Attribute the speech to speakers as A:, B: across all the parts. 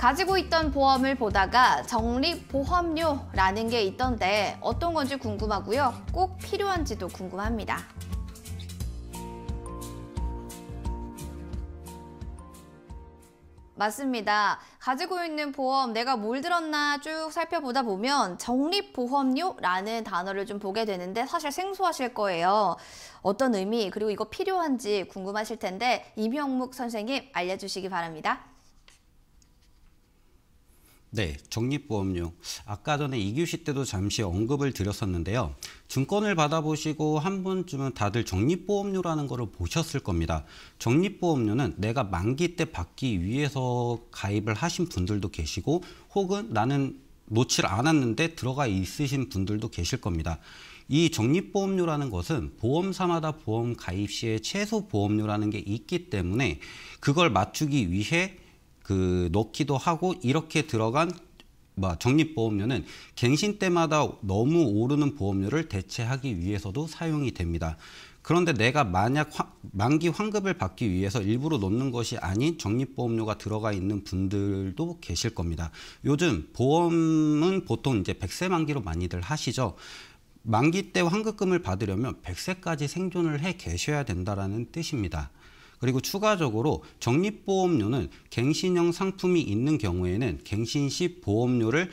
A: 가지고 있던 보험을 보다가 정립보험료라는게 있던데 어떤 건지 궁금하고요. 꼭 필요한지도 궁금합니다. 맞습니다. 가지고 있는 보험 내가 뭘 들었나 쭉 살펴보다 보면 정립보험료라는 단어를 좀 보게 되는데 사실 생소하실 거예요. 어떤 의미 그리고 이거 필요한지 궁금하실 텐데 임형묵 선생님 알려주시기 바랍니다.
B: 네, 적립보험료. 아까 전에 2교시 때도 잠시 언급을 드렸었는데요. 증권을 받아보시고 한 번쯤은 다들 적립보험료라는 거를 보셨을 겁니다. 적립보험료는 내가 만기 때 받기 위해서 가입을 하신 분들도 계시고 혹은 나는 놓칠 않았는데 들어가 있으신 분들도 계실 겁니다. 이 적립보험료라는 것은 보험사마다 보험 가입 시에 최소 보험료라는 게 있기 때문에 그걸 맞추기 위해 그 넣기도 하고 이렇게 들어간 적립보험료는 갱신 때마다 너무 오르는 보험료를 대체하기 위해서도 사용이 됩니다. 그런데 내가 만약 화, 만기 환급을 받기 위해서 일부러 넣는 것이 아닌 적립보험료가 들어가 있는 분들도 계실 겁니다. 요즘 보험은 보통 이제 100세 만기로 많이들 하시죠. 만기 때 환급금을 받으려면 100세까지 생존을 해 계셔야 된다라는 뜻입니다. 그리고 추가적으로 적립보험료는 갱신형 상품이 있는 경우에는 갱신 시 보험료를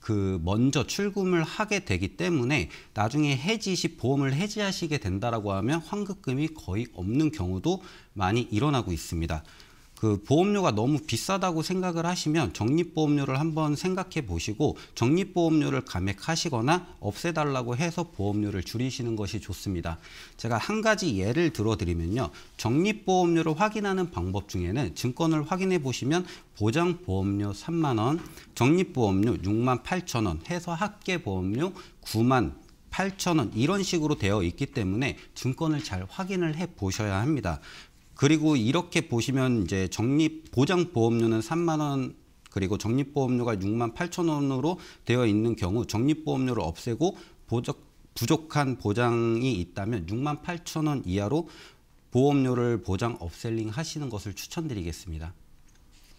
B: 그 먼저 출금을 하게 되기 때문에 나중에 해지 시 보험을 해지하시게 된다라고 하면 환급금이 거의 없는 경우도 많이 일어나고 있습니다. 그 보험료가 너무 비싸다고 생각을 하시면 적립보험료를 한번 생각해 보시고 적립보험료를 감액하시거나 없애달라고 해서 보험료를 줄이시는 것이 좋습니다. 제가 한 가지 예를 들어드리면요. 적립보험료를 확인하는 방법 중에는 증권을 확인해 보시면 보장보험료 3만원, 적립보험료 6만 8천원 해서 합계보험료 9만 8천원 이런 식으로 되어 있기 때문에 증권을 잘 확인을 해 보셔야 합니다. 그리고 이렇게 보시면 이제 적립 보장 보험료는 3만 원 그리고 적립보험료가 6만 8천 원으로 되어 있는 경우 적립보험료를 없애고 보적, 부족한 보장이 있다면 6만 8천 원 이하로 보험료를 보장 업셀링 하시는 것을 추천드리겠습니다.